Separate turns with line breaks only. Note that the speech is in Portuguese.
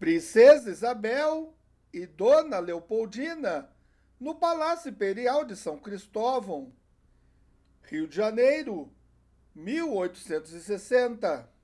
Princesa Isabel e Dona Leopoldina, no Palácio Imperial de São Cristóvão, Rio de Janeiro, 1860.